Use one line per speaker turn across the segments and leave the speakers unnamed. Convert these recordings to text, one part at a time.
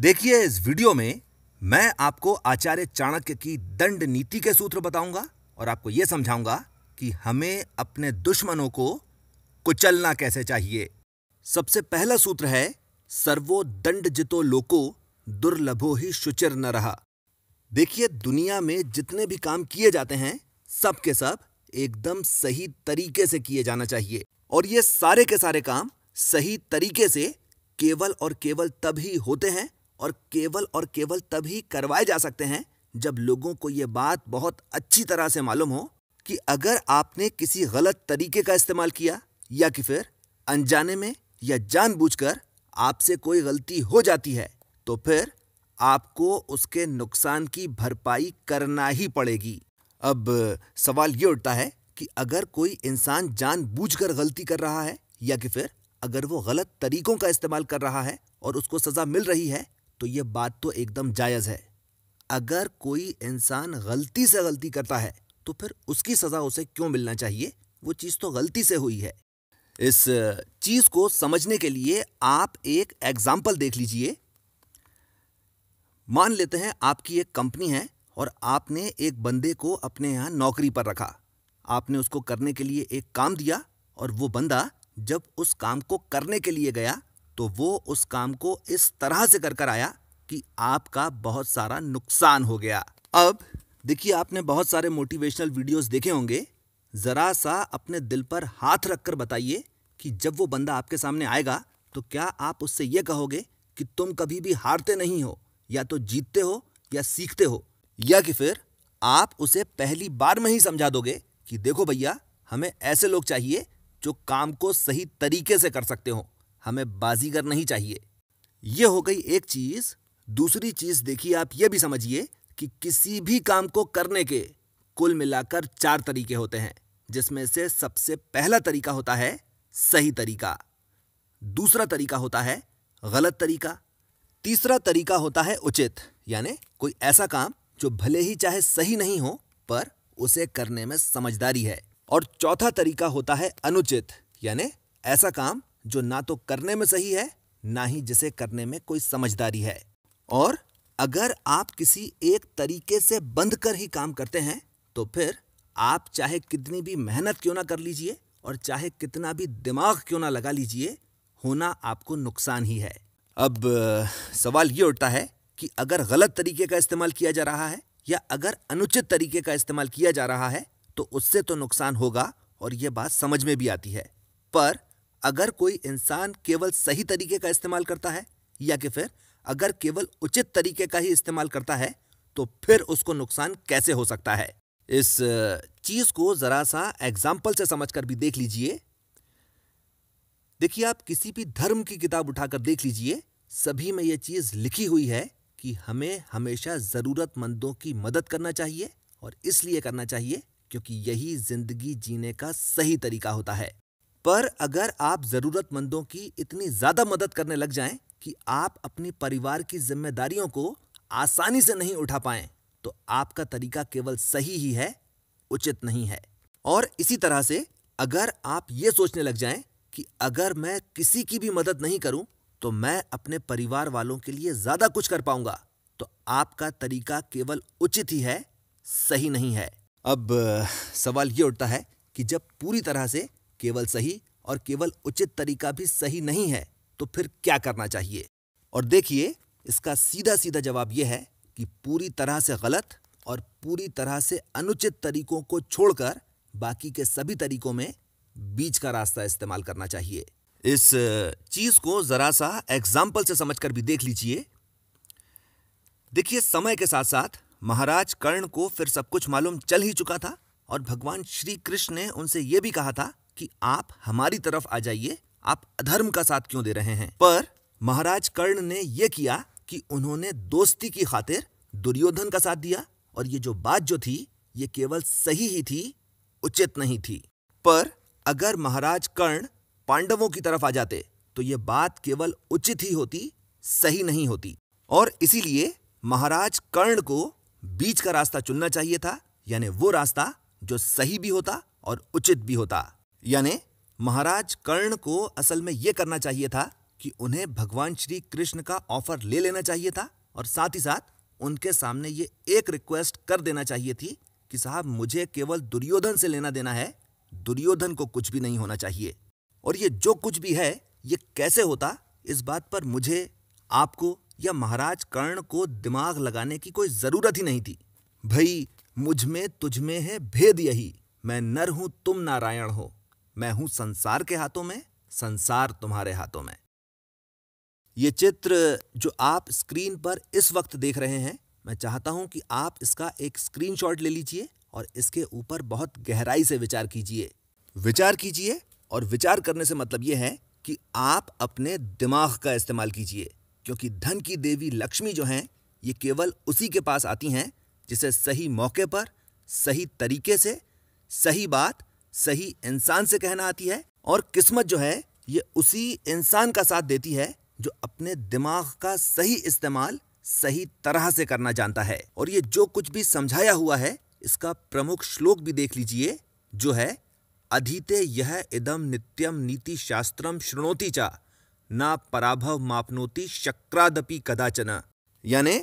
देखिए इस वीडियो में मैं आपको आचार्य चाणक्य की दंड नीति के सूत्र बताऊंगा और आपको यह समझाऊंगा कि हमें अपने दुश्मनों को कुचलना कैसे चाहिए सबसे पहला सूत्र है सर्वो दंड जितो लोको दुर्लभो ही शुचिर न रहा देखिए दुनिया में जितने भी काम किए जाते हैं सब के सब एकदम सही तरीके से किए जाना चाहिए और ये सारे के सारे काम सही तरीके से केवल और केवल तब ही होते हैं और केवल और केवल तभी करवाए जा सकते हैं जब लोगों को ये बात बहुत अच्छी तरह से मालूम हो कि अगर आपने किसी गलत तरीके का इस्तेमाल किया या कि फिर अनजाने में या जानबूझकर आपसे कोई गलती हो जाती है तो फिर आपको उसके नुकसान की भरपाई करना ही पड़ेगी अब सवाल ये उठता है कि अगर कोई इंसान जानबूझकर गलती कर रहा है या कि फिर अगर वो गलत तरीकों का इस्तेमाल कर रहा है और उसको सज़ा मिल रही है तो ये बात तो एकदम जायज़ है अगर कोई इंसान गलती से गलती करता है तो फिर उसकी सज़ा उसे क्यों मिलना चाहिए वो चीज़ तो गलती से हुई है इस चीज़ को समझने के लिए आप एक एग्ज़ाम्पल देख लीजिए मान लेते हैं आपकी एक कंपनी है और आपने एक बंदे को अपने यहाँ नौकरी पर रखा आपने उसको करने के लिए एक काम दिया और वो बंदा जब उस काम को करने के लिए गया तो वो उस काम को इस तरह से कर कर आया कि आपका बहुत सारा नुकसान हो गया अब देखिए आपने बहुत सारे मोटिवेशनल वीडियोस देखे होंगे ज़रा सा अपने दिल पर हाथ रखकर बताइए कि जब वो बंदा आपके सामने आएगा तो क्या आप उससे ये कहोगे कि तुम कभी भी हारते नहीं हो या तो जीतते हो या सीखते हो या कि फिर आप उसे पहली बार में ही समझा दोगे कि देखो भैया हमें ऐसे लोग चाहिए जो काम को सही तरीके से कर सकते हो हमें बाजीगर नहीं चाहिए यह हो गई एक चीज दूसरी चीज देखिए आप यह भी समझिए कि किसी भी काम को करने के कुल मिलाकर चार तरीके होते हैं जिसमें से सबसे पहला तरीका होता है सही तरीका दूसरा तरीका होता है गलत तरीका तीसरा तरीका होता है उचित यानी कोई ऐसा काम जो भले ही चाहे सही नहीं हो पर उसे करने में समझदारी है और चौथा तरीका होता है अनुचित यानी ऐसा काम जो ना तो करने में सही है ना ही जिसे करने में कोई समझदारी है और अगर आप किसी एक तरीके से बंद कर ही काम करते हैं तो फिर आप चाहे कितनी भी मेहनत क्यों ना कर लीजिए और चाहे कितना भी दिमाग क्यों ना लगा लीजिए होना आपको नुकसान ही है अब सवाल ये उठता है कि अगर गलत तरीके का इस्तेमाल किया जा रहा है या अगर अनुचित तरीके का इस्तेमाल किया जा रहा है तो उससे तो नुकसान होगा और ये बात समझ में भी आती है पर अगर कोई इंसान केवल सही तरीके का इस्तेमाल करता है या कि फिर अगर केवल उचित तरीके का ही इस्तेमाल करता है तो फिर उसको नुकसान कैसे हो सकता है इस चीज़ को ज़रा सा एग्जाम्पल से समझकर भी देख लीजिए देखिए आप किसी भी धर्म की किताब उठाकर देख लीजिए सभी में यह चीज़ लिखी हुई है कि हमें हमेशा ज़रूरतमंदों की मदद करना चाहिए और इसलिए करना चाहिए क्योंकि यही ज़िंदगी जीने का सही तरीका होता है पर अगर आप ज़रूरतमंदों की इतनी ज़्यादा मदद करने लग जाएं कि आप अपने परिवार की जिम्मेदारियों को आसानी से नहीं उठा पाएं तो आपका तरीका केवल सही ही है उचित नहीं है और इसी तरह से अगर आप ये सोचने लग जाएं कि अगर मैं किसी की भी मदद नहीं करूं तो मैं अपने परिवार वालों के लिए ज़्यादा कुछ कर पाऊंगा तो आपका तरीका केवल उचित ही है सही नहीं है अब सवाल ये उठता है कि जब पूरी तरह से केवल सही और केवल उचित तरीका भी सही नहीं है तो फिर क्या करना चाहिए और देखिए इसका सीधा सीधा जवाब यह है कि पूरी तरह से गलत और पूरी तरह से अनुचित तरीकों को छोड़कर बाकी के सभी तरीकों में बीच का रास्ता इस्तेमाल करना चाहिए इस चीज को जरा सा एग्जाम्पल से समझकर भी देख लीजिए देखिए समय के साथ साथ महाराज कर्ण को फिर सब कुछ मालूम चल ही चुका था और भगवान श्री कृष्ण ने उनसे यह भी कहा था कि आप हमारी तरफ आ जाइए आप अधर्म का साथ क्यों दे रहे हैं पर महाराज कर्ण ने यह किया कि उन्होंने दोस्ती की खातिर दुर्योधन का साथ दिया और ये जो बात जो थी ये केवल सही ही थी उचित नहीं थी पर अगर महाराज कर्ण पांडवों की तरफ आ जाते तो ये बात केवल उचित ही होती सही नहीं होती और इसीलिए महाराज कर्ण को बीच का रास्ता चुनना चाहिए था यानी वो रास्ता जो सही भी होता और उचित भी होता यानी महाराज कर्ण को असल में यह करना चाहिए था कि उन्हें भगवान श्री कृष्ण का ऑफर ले लेना चाहिए था और साथ ही साथ उनके सामने ये एक रिक्वेस्ट कर देना चाहिए थी कि साहब मुझे केवल दुर्योधन से लेना देना है दुर्योधन को कुछ भी नहीं होना चाहिए और ये जो कुछ भी है ये कैसे होता इस बात पर मुझे आपको या महाराज कर्ण को दिमाग लगाने की कोई ज़रूरत ही नहीं थी भई मुझ में तुझ में है भेद यही मैं नर हूं तुम नारायण हो मैं हूं संसार के हाथों में संसार तुम्हारे हाथों में ये चित्र जो आप स्क्रीन पर इस वक्त देख रहे हैं मैं चाहता हूं कि आप इसका एक स्क्रीनशॉट ले लीजिए और इसके ऊपर बहुत गहराई से विचार कीजिए विचार कीजिए और विचार करने से मतलब ये है कि आप अपने दिमाग का इस्तेमाल कीजिए क्योंकि धन की देवी लक्ष्मी जो हैं ये केवल उसी के पास आती हैं जिसे सही मौके पर सही तरीके से सही बात सही इंसान से कहना आती है और किस्मत जो है ये उसी इंसान का साथ देती है जो अपने दिमाग का सही इस्तेमाल सही तरह से करना जानता है और ये जो कुछ भी समझाया हुआ है इसका प्रमुख श्लोक भी देख लीजिए जो है अधीते यह इदम नित्यम नीति शास्त्रम श्रृणोति चा ना पराभव मापनोति शक्रादपि कदाचन यानी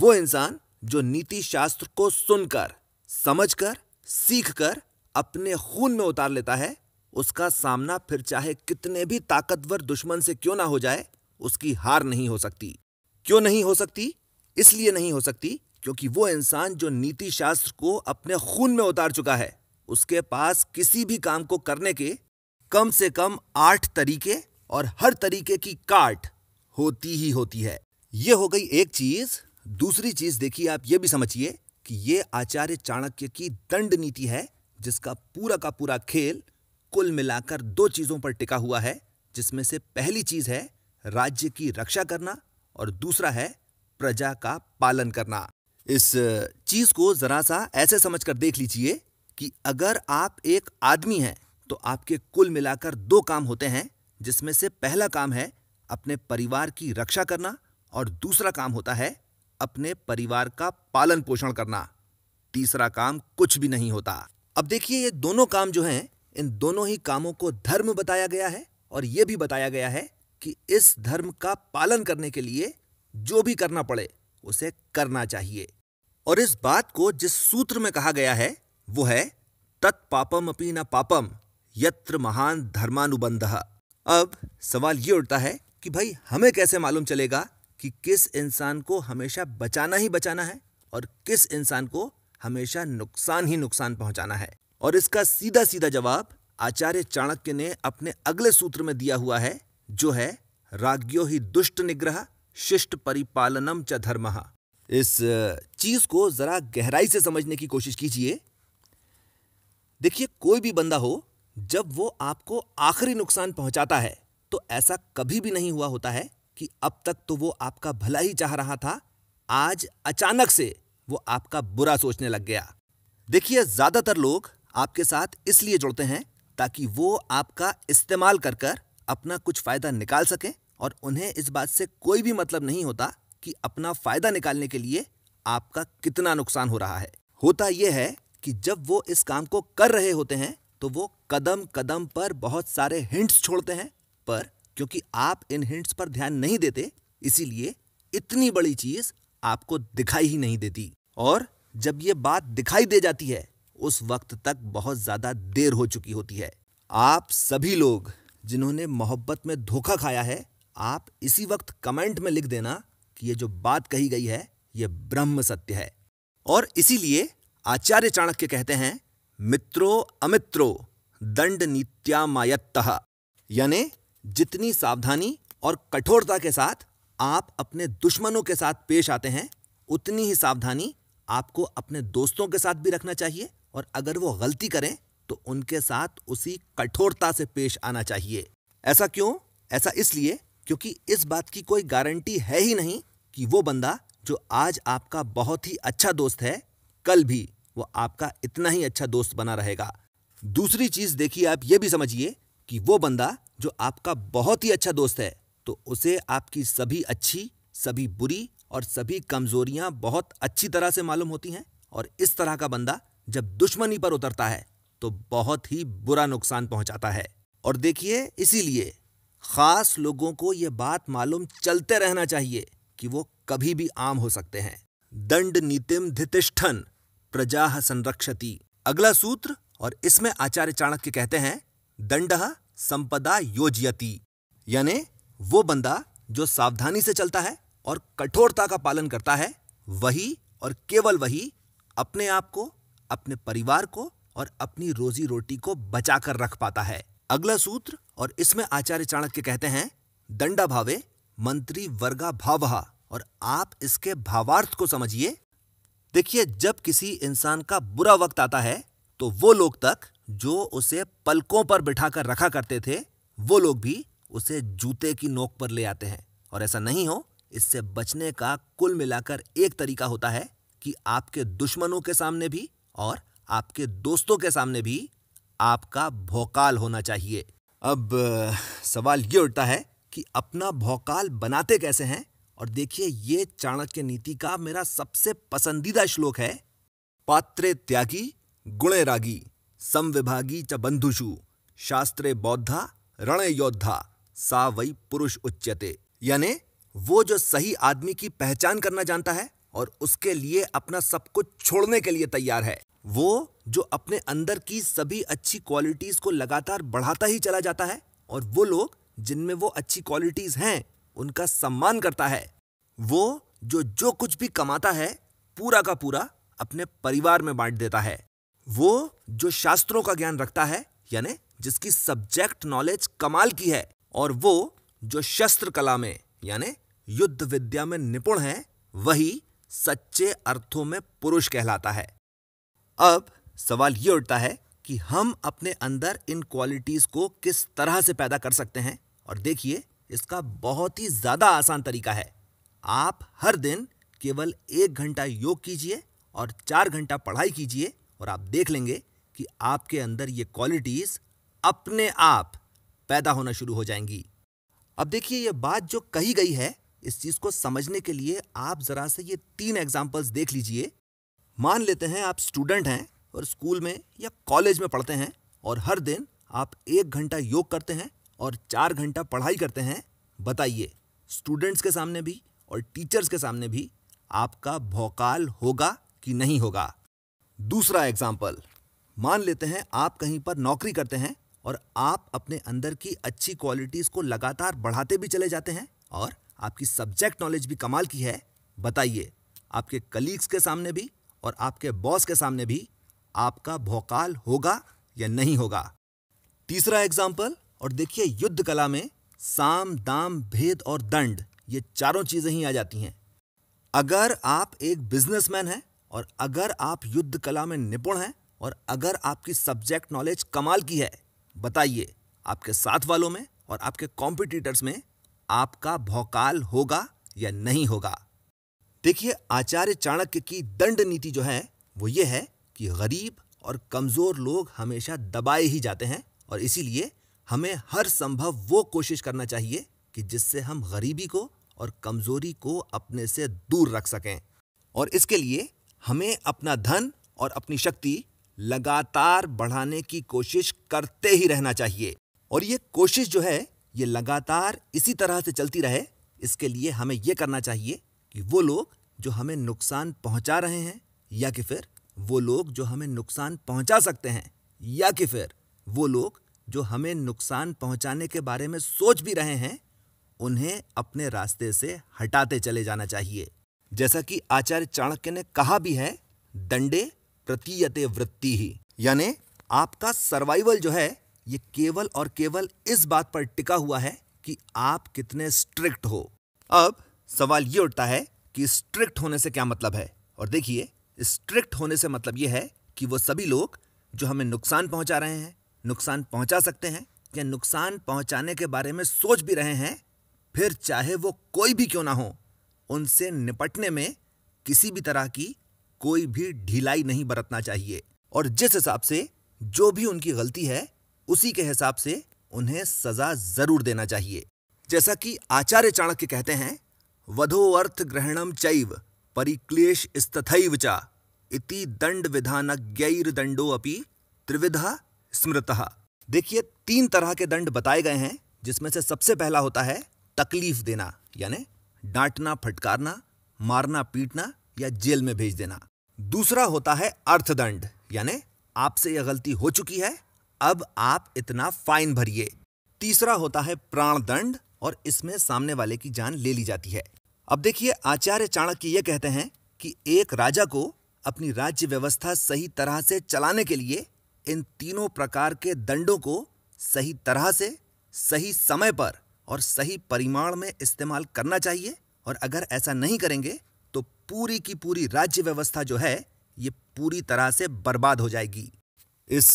वो इंसान जो नीति शास्त्र को सुनकर समझकर सीखकर अपने खून में उतार लेता है उसका सामना फिर चाहे कितने भी ताकतवर दुश्मन से क्यों ना हो जाए उसकी हार नहीं हो सकती क्यों नहीं हो सकती इसलिए नहीं हो सकती क्योंकि वो इंसान जो नीति शास्त्र को अपने खून में उतार चुका है उसके पास किसी भी काम को करने के कम से कम आठ तरीके और हर तरीके की काट होती ही होती है यह हो गई एक चीज दूसरी चीज देखिए आप यह भी समझिए कि यह आचार्य चाणक्य की दंड नीति है जिसका पूरा का पूरा खेल कुल मिलाकर दो चीज़ों पर टिका हुआ है जिसमें से पहली चीज़ है राज्य की रक्षा करना और दूसरा है प्रजा का पालन करना इस चीज़ को ज़रा सा ऐसे समझ कर देख लीजिए कि अगर आप एक आदमी हैं तो आपके कुल मिलाकर दो काम होते हैं जिसमें से पहला काम है अपने परिवार की रक्षा करना और दूसरा काम होता है अपने परिवार का पालन पोषण करना तीसरा काम कुछ भी नहीं होता अब देखिए ये दोनों काम जो हैं इन दोनों ही कामों को धर्म बताया गया है और ये भी बताया गया है कि इस धर्म का पालन करने के लिए जो भी करना पड़े उसे करना चाहिए और इस बात को जिस सूत्र में कहा गया है वो है तत्पापम अपी न पापम यत्र महान धर्मानुबंध अब सवाल ये उठता है कि भाई हमें कैसे मालूम चलेगा कि किस इंसान को हमेशा बचाना ही बचाना है और किस इंसान को हमेशा नुकसान ही नुकसान पहुंचाना है और इसका सीधा सीधा जवाब आचार्य चाणक्य ने अपने अगले सूत्र में दिया हुआ है जो है राग्यो ही दुष्ट निग्रह शिष्ट परिपालनम च धर्म इस चीज को जरा गहराई से समझने की कोशिश कीजिए देखिए कोई भी बंदा हो जब वो आपको आखिरी नुकसान पहुंचाता है तो ऐसा कभी भी नहीं हुआ होता है कि अब तक तो वो आपका भला ही चाह रहा था आज अचानक से वो आपका बुरा सोचने लग गया देखिए ज़्यादातर लोग आपके साथ इसलिए जुड़ते हैं ताकि वो आपका इस्तेमाल कर कर अपना कुछ फ़ायदा निकाल सकें और उन्हें इस बात से कोई भी मतलब नहीं होता कि अपना फ़ायदा निकालने के लिए आपका कितना नुकसान हो रहा है होता यह है कि जब वो इस काम को कर रहे होते हैं तो वो कदम कदम पर बहुत सारे हिंट्स छोड़ते हैं पर क्योंकि आप इन हिंट्स पर ध्यान नहीं देते इसीलिए इतनी बड़ी चीज़ आपको दिखाई ही नहीं देती और जब ये बात दिखाई दे जाती है उस वक्त तक बहुत ज़्यादा देर हो चुकी होती है आप सभी लोग जिन्होंने मोहब्बत में धोखा खाया है आप इसी वक्त कमेंट में लिख देना कि ये जो बात कही गई है ये ब्रह्म सत्य है और इसीलिए आचार्य चाणक्य कहते हैं मित्रो अमित्रो दंड नीत्यामायत्त यानी जितनी सावधानी और कठोरता के साथ आप अपने दुश्मनों के साथ पेश आते हैं उतनी ही सावधानी आपको अपने दोस्तों के साथ भी रखना चाहिए और अगर वो गलती करें तो उनके साथ उसी कठोरता से पेश आना चाहिए ऐसा क्यों ऐसा इसलिए क्योंकि इस बात की कोई गारंटी है ही नहीं कि वो बंदा जो आज आपका बहुत ही अच्छा दोस्त है कल भी वो आपका इतना ही अच्छा दोस्त बना रहेगा दूसरी चीज देखिए आप ये भी समझिए कि वो बंदा जो आपका बहुत ही अच्छा दोस्त है तो उसे आपकी सभी अच्छी सभी बुरी और सभी कमजोरियां बहुत अच्छी तरह से मालूम होती हैं और इस तरह का बंदा जब दुश्मनी पर उतरता है तो बहुत ही बुरा नुकसान पहुंचाता है और देखिए इसीलिए खास लोगों को यह बात मालूम चलते रहना चाहिए कि वो कभी भी आम हो सकते हैं दंड नीतिम धितिष्ठन प्रजा संरक्षति अगला सूत्र और इसमें आचार्य चाणक्य कहते हैं दंड संपदा योजयती यानी वो बंदा जो सावधानी से चलता है और कठोरता का पालन करता है वही और केवल वही अपने आप को अपने परिवार को और अपनी रोजी रोटी को बचाकर रख पाता है अगला सूत्र और इसमें आचार्य चाणक्य कहते हैं दंडा भावे मंत्री वर्गा भावहा और आप इसके भावार्थ को समझिए देखिए जब किसी इंसान का बुरा वक्त आता है तो वो लोग तक जो उसे पलकों पर बिठाकर रखा करते थे वो लोग भी उसे जूते की नोक पर ले आते हैं और ऐसा नहीं हो इससे बचने का कुल मिलाकर एक तरीका होता है कि आपके दुश्मनों के सामने भी और आपके दोस्तों के सामने भी आपका भौकाल होना चाहिए अब सवाल ये उठता है कि अपना भौकाल बनाते कैसे हैं और देखिए ये चाणक्य नीति का मेरा सबसे पसंदीदा श्लोक है पात्रे त्यागी गुणे रागी संविभागी च बंधुषु शास्त्रे बौद्धा रणे योद्धा सा वै पुरुष उच्यते यानी वो जो सही आदमी की पहचान करना जानता है और उसके लिए अपना सब कुछ छोड़ने के लिए तैयार है वो जो अपने अंदर की सभी अच्छी क्वालिटीज को लगातार बढ़ाता ही चला जाता है और वो लोग जिनमें वो अच्छी क्वालिटीज हैं उनका सम्मान करता है वो जो जो कुछ भी कमाता है पूरा का पूरा अपने परिवार में बांट देता है वो जो शास्त्रों का ज्ञान रखता है यानी जिसकी सब्जेक्ट नॉलेज कमाल की है और वो जो शस्त्र कला में यानी युद्ध विद्या में निपुण है वही सच्चे अर्थों में पुरुष कहलाता है अब सवाल यह उठता है कि हम अपने अंदर इन क्वालिटीज को किस तरह से पैदा कर सकते हैं और देखिए इसका बहुत ही ज़्यादा आसान तरीका है आप हर दिन केवल एक घंटा योग कीजिए और चार घंटा पढ़ाई कीजिए और आप देख लेंगे कि आपके अंदर ये क्वालिटीज़ अपने आप पैदा होना शुरू हो जाएंगी अब देखिए ये बात जो कही गई है इस चीज को समझने के लिए आप जरा से ये तीन एग्जाम्पल्स देख लीजिए मान लेते हैं आप स्टूडेंट हैं और स्कूल में या कॉलेज में पढ़ते हैं और हर दिन आप एक घंटा योग करते हैं और चार घंटा पढ़ाई करते हैं बताइए स्टूडेंट्स के सामने भी और टीचर्स के सामने भी आपका भौकाल होगा कि नहीं होगा दूसरा एग्जाम्पल मान लेते हैं आप कहीं पर नौकरी करते हैं और आप अपने अंदर की अच्छी क्वालिटीज़ को लगातार बढ़ाते भी चले जाते हैं और आपकी सब्जेक्ट नॉलेज भी कमाल की है बताइए आपके कलीग्स के सामने भी और आपके बॉस के सामने भी आपका भौकाल होगा या नहीं होगा तीसरा एग्जाम्पल और देखिए युद्ध कला में साम दाम भेद और दंड ये चारों चीज़ें ही आ जाती हैं अगर आप एक बिजनेसमैन हैं और अगर आप युद्ध कला में निपुण हैं और अगर आपकी सब्जेक्ट नॉलेज कमाल की है बताइए आपके साथ वालों में और आपके कॉम्पिटिटर्स में आपका भौकाल होगा या नहीं होगा देखिए आचार्य चाणक्य की दंड नीति जो है वो ये है कि गरीब और कमज़ोर लोग हमेशा दबाए ही जाते हैं और इसीलिए हमें हर संभव वो कोशिश करना चाहिए कि जिससे हम गरीबी को और कमज़ोरी को अपने से दूर रख सकें और इसके लिए हमें अपना धन और अपनी शक्ति लगातार बढ़ाने की कोशिश करते ही रहना चाहिए और ये कोशिश जो है ये लगातार इसी तरह से चलती रहे इसके लिए हमें ये करना चाहिए कि वो लोग जो हमें नुकसान पहुंचा रहे हैं या कि फिर वो लोग जो हमें नुकसान पहुंचा सकते हैं या कि फिर वो लोग जो हमें नुकसान पहुंचाने के बारे में सोच भी रहे हैं उन्हें अपने रास्ते से हटाते चले जाना चाहिए जैसा कि आचार्य चाणक्य ने कहा भी है दंडे प्रतीयते वृत्ति ही यानी आपका सर्वाइवल जो है ये केवल और केवल इस बात पर टिका हुआ है कि आप कितने स्ट्रिक्ट हो अब सवाल ये उठता है कि स्ट्रिक्ट होने से क्या मतलब है और देखिए स्ट्रिक्ट होने से मतलब ये है कि वो सभी लोग जो हमें नुकसान पहुंचा रहे हैं नुकसान पहुंचा सकते हैं या नुकसान पहुंचाने के बारे में सोच भी रहे हैं फिर चाहे वो कोई भी क्यों ना हो उनसे निपटने में किसी भी तरह की कोई भी ढिलाई नहीं बरतना चाहिए और जिस हिसाब से जो भी उनकी गलती है उसी के हिसाब से उन्हें सजा जरूर देना चाहिए जैसा कि आचार्य चाणक्य कहते हैं वधो अर्थ ग्रहणम चैव परिक्लेश स्तथैव चा इति दंड विधान दंडो अपि त्रिविधा स्मृत देखिए तीन तरह के दंड बताए गए हैं जिसमें से सबसे पहला होता है तकलीफ देना यानी डांटना फटकारना मारना पीटना या जेल में भेज देना दूसरा होता है अर्थदंड यानी आपसे यह गलती हो चुकी है अब आप इतना फाइन भरिए तीसरा होता है प्राणदंड और इसमें सामने वाले की जान ले ली जाती है अब देखिए आचार्य चाणक्य ये कहते हैं कि एक राजा को अपनी राज्य व्यवस्था सही तरह से चलाने के लिए इन तीनों प्रकार के दंडों को सही तरह से सही समय पर और सही परिमाण में इस्तेमाल करना चाहिए और अगर ऐसा नहीं करेंगे तो पूरी की पूरी राज्य व्यवस्था जो है ये पूरी तरह से बर्बाद हो जाएगी इस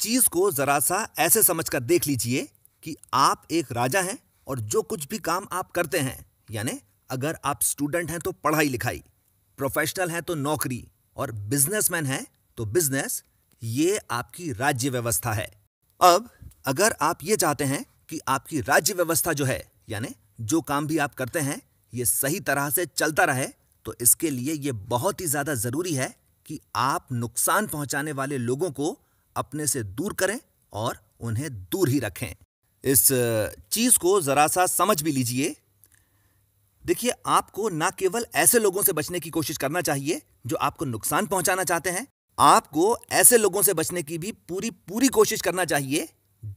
चीज़ को ज़रा सा ऐसे समझकर देख लीजिए कि आप एक राजा हैं और जो कुछ भी काम आप करते हैं यानी अगर आप स्टूडेंट हैं तो पढ़ाई लिखाई प्रोफेशनल हैं तो नौकरी और बिजनेसमैन हैं तो बिजनेस ये आपकी राज्य व्यवस्था है अब अगर आप ये चाहते हैं कि आपकी राज्य व्यवस्था जो है यानी जो काम भी आप करते हैं ये सही तरह से चलता रहे तो इसके लिए ये बहुत ही ज़्यादा ज़रूरी है कि आप नुकसान पहुंचाने वाले लोगों को अपने से दूर करें और उन्हें दूर ही रखें इस चीज़ को ज़रा सा समझ भी लीजिए देखिए आपको ना केवल ऐसे लोगों से बचने की कोशिश करना चाहिए जो आपको नुकसान पहुंचाना चाहते हैं आपको ऐसे लोगों से बचने की भी पूरी पूरी कोशिश करना चाहिए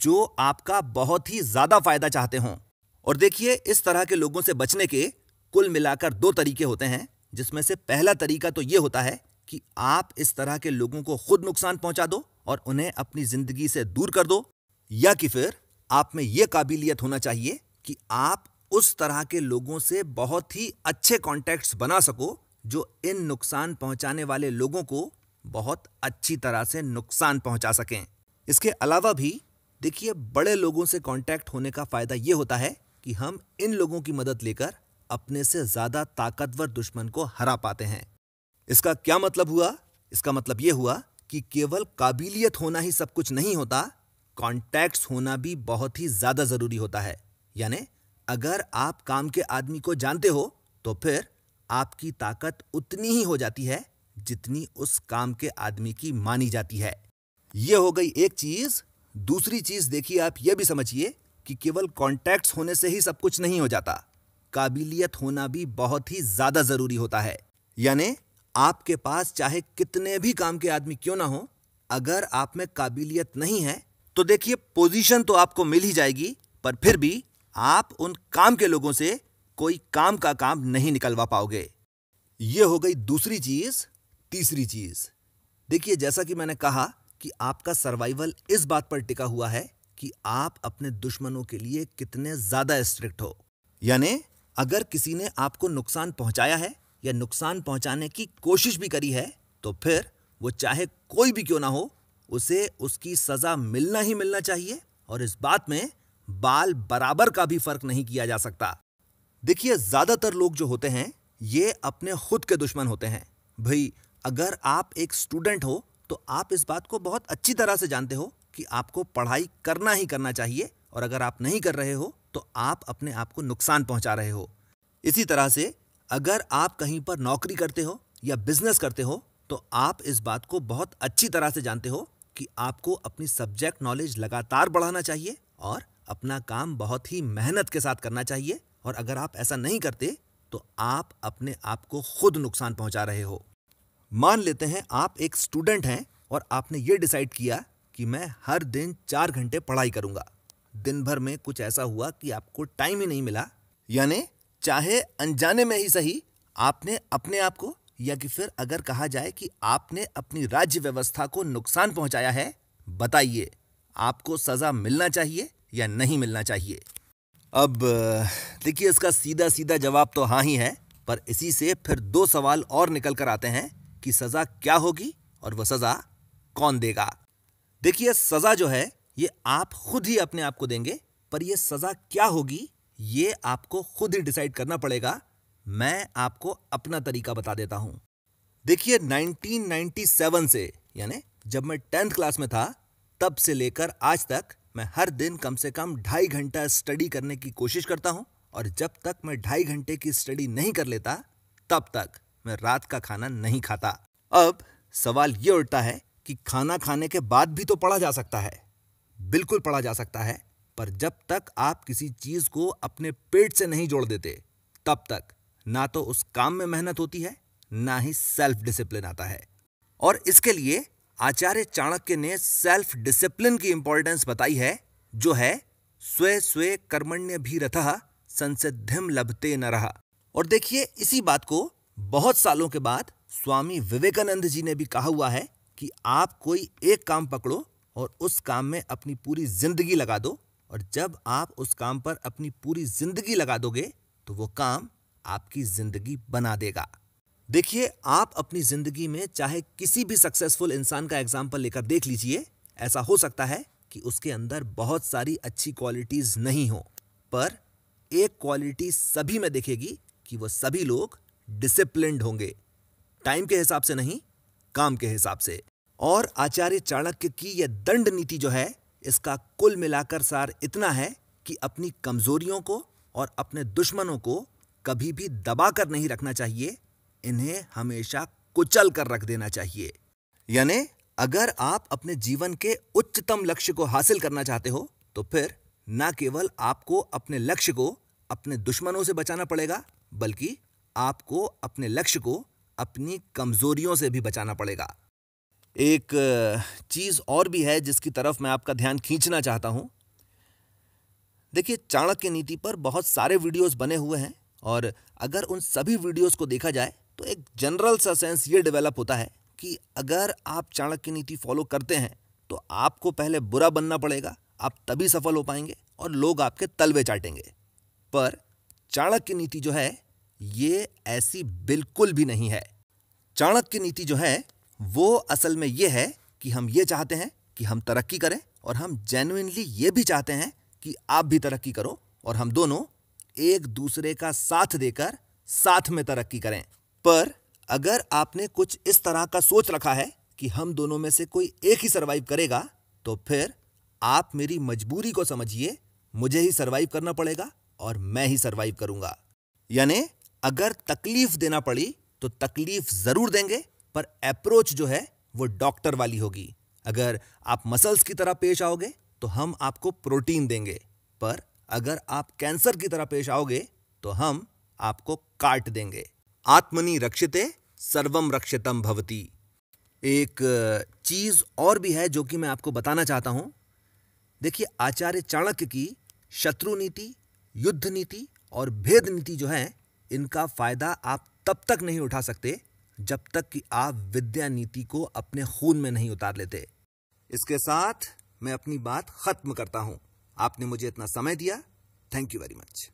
जो आपका बहुत ही ज़्यादा फायदा चाहते हों और देखिए इस तरह के लोगों से बचने के कुल मिलाकर दो तरीके होते हैं जिसमें से पहला तरीका तो ये होता है कि आप इस तरह के लोगों को खुद नुकसान पहुंचा दो और उन्हें अपनी जिंदगी से दूर कर दो या कि फिर आप में यह काबिलियत होना चाहिए कि आप उस तरह के लोगों से बहुत ही अच्छे कॉन्टैक्ट्स बना सको जो इन नुकसान पहुंचाने वाले लोगों को बहुत अच्छी तरह से नुकसान पहुंचा सकें इसके अलावा भी देखिए बड़े लोगों से कांटेक्ट होने का फ़ायदा ये होता है कि हम इन लोगों की मदद लेकर अपने से ज्यादा ताकतवर दुश्मन को हरा पाते हैं इसका क्या मतलब हुआ इसका मतलब यह हुआ कि केवल काबिलियत होना ही सब कुछ नहीं होता कॉन्टैक्ट्स होना भी बहुत ही ज्यादा जरूरी होता है यानी अगर आप काम के आदमी को जानते हो तो फिर आपकी ताकत उतनी ही हो जाती है जितनी उस काम के आदमी की मानी जाती है यह हो गई एक चीज दूसरी चीज देखिए आप यह भी समझिए कि केवल कॉन्टैक्ट्स होने से ही सब कुछ नहीं हो जाता काबिलियत होना भी बहुत ही ज़्यादा ज़रूरी होता है यानी आपके पास चाहे कितने भी काम के आदमी क्यों ना हो अगर आप में काबिलियत नहीं है तो देखिए पोजीशन तो आपको मिल ही जाएगी पर फिर भी आप उन काम के लोगों से कोई काम का काम नहीं निकलवा पाओगे ये हो गई दूसरी चीज़ तीसरी चीज़ देखिए जैसा कि मैंने कहा कि आपका सर्वाइवल इस बात पर टिका हुआ है कि आप अपने दुश्मनों के लिए कितने ज़्यादा स्ट्रिक्ट हो यानी अगर किसी ने आपको नुकसान पहुंचाया है या नुकसान पहुंचाने की कोशिश भी करी है तो फिर वो चाहे कोई भी क्यों ना हो उसे उसकी सज़ा मिलना ही मिलना चाहिए और इस बात में बाल बराबर का भी फर्क नहीं किया जा सकता देखिए ज़्यादातर लोग जो होते हैं ये अपने खुद के दुश्मन होते हैं भाई अगर आप एक स्टूडेंट हो तो आप इस बात को बहुत अच्छी तरह से जानते हो कि आपको पढ़ाई करना ही करना चाहिए और अगर आप नहीं कर रहे हो तो आप अपने आप को नुकसान पहुंचा रहे हो इसी तरह से अगर आप कहीं पर नौकरी करते हो या बिजनेस करते हो तो आप इस बात को बहुत अच्छी तरह से जानते हो कि आपको अपनी सब्जेक्ट नॉलेज लगातार बढ़ाना चाहिए और अपना काम बहुत ही मेहनत के साथ करना चाहिए और अगर आप ऐसा नहीं करते तो आप अपने आप को खुद नुकसान पहुंचा रहे हो मान लेते हैं आप एक स्टूडेंट हैं और आपने ये डिसाइड किया कि मैं हर दिन चार घंटे पढ़ाई करूंगा दिन भर में कुछ ऐसा हुआ कि आपको टाइम ही नहीं मिला यानी चाहे अनजाने में ही सही आपने अपने आप को या कि फिर अगर कहा जाए कि आपने अपनी राज्य व्यवस्था को नुकसान पहुंचाया है बताइए आपको सज़ा मिलना चाहिए या नहीं मिलना चाहिए अब देखिए इसका सीधा सीधा जवाब तो हाँ ही है पर इसी से फिर दो सवाल और निकल कर आते हैं कि सज़ा क्या होगी और वह सज़ा कौन देगा देखिए सज़ा जो है ये आप खुद ही अपने आप को देंगे पर यह सज़ा क्या होगी ये आपको खुद ही डिसाइड करना पड़ेगा मैं आपको अपना तरीका बता देता हूं देखिए 1997 से यानी जब मैं टेंथ क्लास में था तब से लेकर आज तक मैं हर दिन कम से कम ढाई घंटा स्टडी करने की कोशिश करता हूं और जब तक मैं ढाई घंटे की स्टडी नहीं कर लेता तब तक मैं रात का खाना नहीं खाता अब सवाल ये उठता है कि खाना खाने के बाद भी तो पढ़ा जा सकता है बिल्कुल पढ़ा जा सकता है पर जब तक आप किसी चीज़ को अपने पेट से नहीं जोड़ देते तब तक ना तो उस काम में मेहनत होती है ना ही सेल्फ डिसिप्लिन आता है और इसके लिए आचार्य चाणक्य ने सेल्फ डिसिप्लिन की इंपॉर्टेंस बताई है जो है स्वे स्वे कर्मण्य भी रथ संसिधिम लभते न रहा और देखिए इसी बात को बहुत सालों के बाद स्वामी विवेकानंद जी ने भी कहा हुआ है कि आप कोई एक काम पकड़ो और उस काम में अपनी पूरी ज़िंदगी लगा दो और जब आप उस काम पर अपनी पूरी ज़िंदगी लगा दोगे तो वो काम आपकी ज़िंदगी बना देगा देखिए आप अपनी ज़िंदगी में चाहे किसी भी सक्सेसफुल इंसान का एग्जाम्पल लेकर देख लीजिए ऐसा हो सकता है कि उसके अंदर बहुत सारी अच्छी क्वालिटीज़ नहीं हो पर एक क्वालिटी सभी में दिखेगी कि वो सभी लोग डिसिप्लिन होंगे टाइम के हिसाब से नहीं काम के हिसाब से और आचार्य चाणक्य की यह दंड नीति जो है इसका कुल मिलाकर सार इतना है कि अपनी कमजोरियों को और अपने दुश्मनों को कभी भी दबा कर नहीं रखना चाहिए इन्हें हमेशा कुचल कर रख देना चाहिए यानी अगर आप अपने जीवन के उच्चतम लक्ष्य को हासिल करना चाहते हो तो फिर न केवल आपको अपने लक्ष्य को अपने दुश्मनों से बचाना पड़ेगा बल्कि आपको अपने लक्ष्य को अपनी कमजोरियों से भी बचाना पड़ेगा एक चीज़ और भी है जिसकी तरफ मैं आपका ध्यान खींचना चाहता हूँ देखिए चाणक्य नीति पर बहुत सारे वीडियोस बने हुए हैं और अगर उन सभी वीडियोस को देखा जाए तो एक जनरल सा सेंस ये डेवलप होता है कि अगर आप चाणक्य नीति फॉलो करते हैं तो आपको पहले बुरा बनना पड़ेगा आप तभी सफल हो पाएंगे और लोग आपके तलवे चाटेंगे पर चाणक्य नीति जो है ये ऐसी बिल्कुल भी नहीं है चाणक्य नीति जो है वो असल में ये है कि हम ये चाहते हैं कि हम तरक्की करें और हम जेनुनली ये भी चाहते हैं कि आप भी तरक्की करो और हम दोनों एक दूसरे का साथ देकर साथ में तरक्की करें पर अगर आपने कुछ इस तरह का सोच रखा है कि हम दोनों में से कोई एक ही सरवाइव करेगा तो फिर आप मेरी मजबूरी को समझिए मुझे ही सरवाइव करना पड़ेगा और मैं ही सरवाइव करूंगा यानी अगर तकलीफ देना पड़ी तो तकलीफ जरूर देंगे पर अप्रोच जो है वो डॉक्टर वाली होगी अगर आप मसल्स की तरह पेश आओगे तो हम आपको प्रोटीन देंगे पर अगर आप कैंसर की तरह पेश आओगे तो हम आपको काट देंगे आत्मनि रक्षिते सर्वम रक्षितम भवती एक चीज़ और भी है जो कि मैं आपको बताना चाहता हूं देखिए आचार्य चाणक्य की शत्रु नीति युद्ध नीति और भेद नीति जो है इनका फ़ायदा आप तब तक नहीं उठा सकते जब तक कि आप विद्या नीति को अपने खून में नहीं उतार लेते इसके साथ मैं अपनी बात खत्म करता हूं आपने मुझे इतना समय दिया थैंक यू वेरी मच